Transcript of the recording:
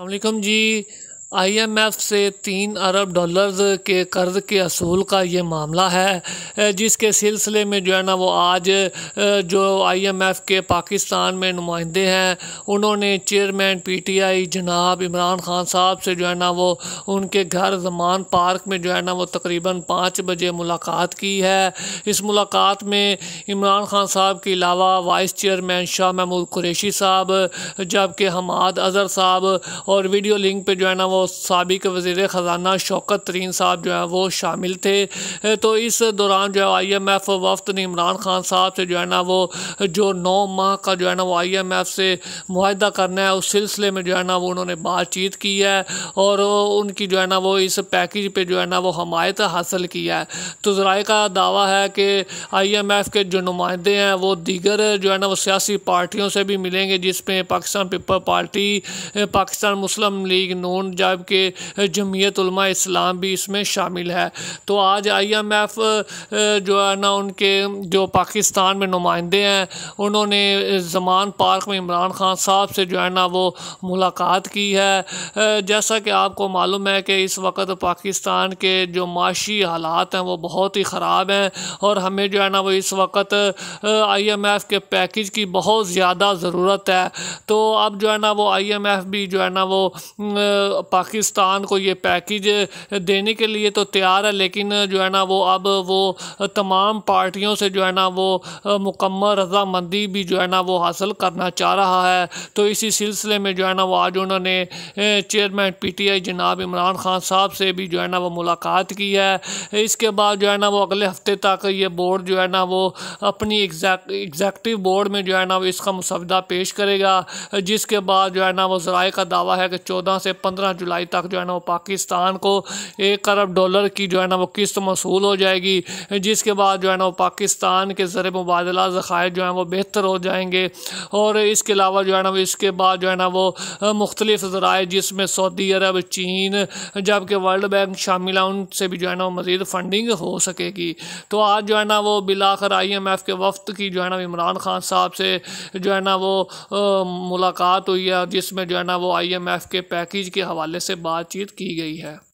السلام علیکم جی IMF से तीन अरब dollars के कर्ज के असूल का ये मामला है जिसके सिलसिले में जो है ना वो आज जो आईएमएफ के पाकिस्तान में नुमाइंदे हैं उन्होंने चेयरमैन पीटीआई जनाब इमरान खान साहब से जो है ना वो उनके घर जमान पार्क में जो है ना वो तकरीबन पाँच बजे मुलाकात की है इस मुलाकात में इमरान खान साहब के अलावा वाइस चेयरमैन शाह महमूद कुरेशी साहब जबकि हमाद अजहर साहब और वीडियो लिंक पर जो है ना वो सबक वजीर ख़जाना शौकत तरीन साहब जो हैं वो शामिल थे तो इस दौरान जो है आई एम एफ़ वफ्त ने इमरान खान साहब से जो है ना वो जो नौ माह का जो है ना वो आई एम एफ़ से माहदा करना है उस सिलसिले में जो है ना वो उन्होंने बातचीत की है और उनकी जो है ना वो इस पैकेज पर जो है ना वो हमायत हासिल की है तो ज़राए का दावा है कि आई एम एफ़ के जो नुमाइंदे हैं वो दीगर जो है ना वो सियासी पार्टियों से भी मिलेंगे जिसमें Pakistan People Party Pakistan Muslim League Noon जा साहब के जमीयत इस्लाम भी इसमें शामिल है तो आज आई एम एफ़ जो है ना उनके जो पाकिस्तान में नुमाइंदे हैं उन्होंने जमान पार्क में इमरान खान साहब से जो है ना वो मुलाकात की है जैसा कि आपको मालूम है कि इस वक्त पाकिस्तान के जो माशी हालात हैं वो बहुत ही ख़राब हैं और हमें जो है ना वो इस वक्त आई एम एफ़ के पैकेज की बहुत ज़्यादा ज़रूरत है तो अब जो है ना वो आई एम एफ़ भी जो है ना वो पाकिस्तान को ये पैकेज देने के लिए तो तैयार है लेकिन जो है ना वो अब वो तमाम पार्टियों से जो है ना वो मुकम्मल रजामंदी भी जो है ना वो हासिल करना चाह रहा है तो इसी सिलसिले में जो है ना वो आज उन्होंने चेयरमैन पी टी आई जनाब इमरान खान साहब से भी जो है ना वो मुलाकात की है इसके बाद जो है ना वो अगले हफ्ते तक ये बोर्ड जो है ना वो अपनी एग्जैक्टिव बोर्ड में जो है ना वो इसका मुसवदा पेश करेगा जिसके बाद जो है ना वो जराए का दावा है कि चौदह से पंद्रह जुलाई जुलाई तक जो है ना वो पाकिस्तान को एक अरब डॉलर की जो है ना वो किस्त मौसूल हो जाएगी जिसके बाद जो है ना वो पाकिस्तान के ज़र मुबादला ज़ख़ायर जो हैं वो बेहतर हो जाएंगे और इसके अलावा जो है ना इसके बाद जो है ना वो मुख्तलिफ ज़राए जिसमें सऊदी अरब चीन जबकि वर्ल्ड बैंक शामिल है उनसे भी जो है ना वो मज़ीद फंडिंग हो सकेगी तो आज जो है ना वो बिलाकर आई एम एफ़ के वफ्त की जो है ना इमरान खान साहब से जो है ना वो मुलाकात हुई है जिसमें जो है ना वो आई एम एफ़ के पैकेज के हवाले से बातचीत की गई है